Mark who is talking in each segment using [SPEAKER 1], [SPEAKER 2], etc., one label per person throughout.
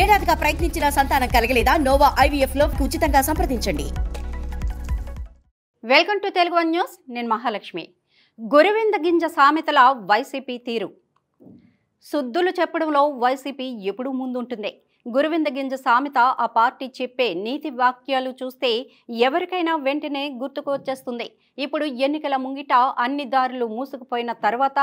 [SPEAKER 1] ఏడాదిగా ప్రయత్నించిన సంతానం కలగలేదా Nova IVF లో ఉచితంగా సంప్రదించండి welcome to Telugu one news నేను మహాలక్ష్మి గురువింద గింజ సామెతల వైసీపీ తీరు శుద్ధులు చెప్పడంలో వైసీపీ ఎప్పుడూ ముందుంటుంది గురువిందగింజ సామెత ఆ పార్టీ చెప్పే నీతి వాక్యాలు చూస్తే ఎవరికైనా వెంటనే గుర్తుకు వచ్చేస్తుంది ఇప్పుడు ఎన్నికల ముంగిట అన్ని దారులు మూసుకుపోయిన తర్వాత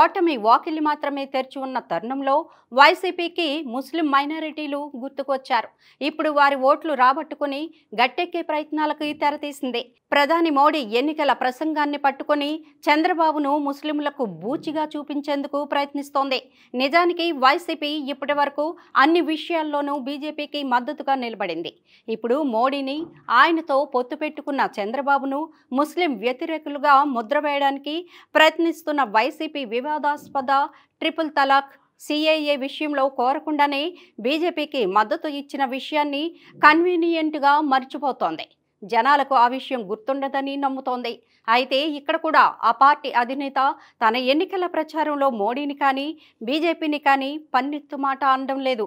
[SPEAKER 1] ఓటమి వాకిలి మాత్రమే తెరిచి ఉన్న తరుణంలో వైసీపీకి ముస్లిం మైనారిటీలు గుర్తుకొచ్చారు ఇప్పుడు వారి ఓట్లు రాబట్టుకుని గట్టెక్కే ప్రయత్నాలకు తెరతీసింది ప్రధాని మోడీ ఎన్నికల ప్రసంగాన్ని పట్టుకుని చంద్రబాబును ముస్లింలకు బూచిగా చూపించేందుకు ప్రయత్నిస్తోంది నిజానికి వైసీపీ ఇప్పటి వరకు అన్ని విషయాలు విషయాల్లోనూ బీజేపీకి మద్దతుగా నిలబడింది ఇప్పుడు మోడీని ఆయనతో పొత్తు పెట్టుకున్న చంద్రబాబును ముస్లిం వ్యతిరేకులుగా ముద్ర వేయడానికి ప్రయత్నిస్తున్న వైసీపీ వివాదాస్పద ట్రిపుల్ తలాక్ సిఐఏ విషయంలో కోరకుండానే బీజేపీకి మద్దతు ఇచ్చిన విషయాన్ని కన్వీనియంట్గా మర్చిపోతోంది జనాలకు ఆ విషయం గుర్తుండదని నమ్ముతోంది అయితే ఇక్కడ కూడా ఆ పార్టీ అధినేత తన ఎన్నికల ప్రచారంలో మోడీని కానీ బీజేపీని కానీ పన్నెత్తు మాట అనడం లేదు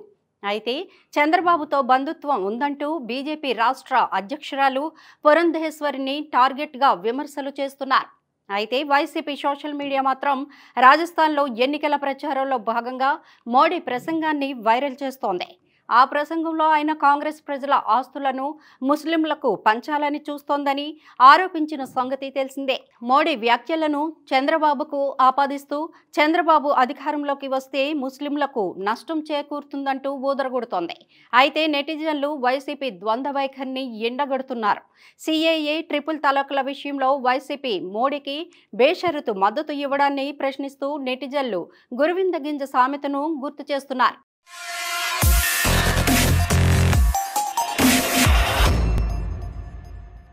[SPEAKER 1] అయితే చంద్రబాబుతో బంధుత్వం ఉందంటూ బీజేపీ రాష్ట్ర అధ్యక్షురాలు పురంధేశ్వరిని టార్గెట్గా విమర్శలు చేస్తున్నారు అయితే వైసీపీ సోషల్ మీడియా మాత్రం రాజస్థాన్లో ఎన్నికల ప్రచారంలో భాగంగా మోడీ ప్రసంగాన్ని వైరల్ చేస్తోంది ఆ ప్రసంగంలో ఆయన కాంగ్రెస్ ప్రజల ఆస్తులను ముస్లింలకు పంచాలని చూస్తోందని ఆరోపించిన సంగతి తెలిసిందే మోడీ వ్యాఖ్యలను చంద్రబాబుకు ఆపాదిస్తూ చంద్రబాబు అధికారంలోకి వస్తే ముస్లింలకు నష్టం చేకూరుతుందంటూ ఊదరగొడుతోంది అయితే నెటిజన్లు వైసీపీ ద్వంద్వ వైఖరిని ఎండగడుతున్నారు సిఏఏ ట్రిపుల్ తలాకుల విషయంలో వైసీపీ మోడీకి బేషరతు మద్దతు ఇవ్వడాన్ని ప్రశ్నిస్తూ నెటిజన్లు గురువింద గింజ సామెతను గుర్తు చేస్తున్నారు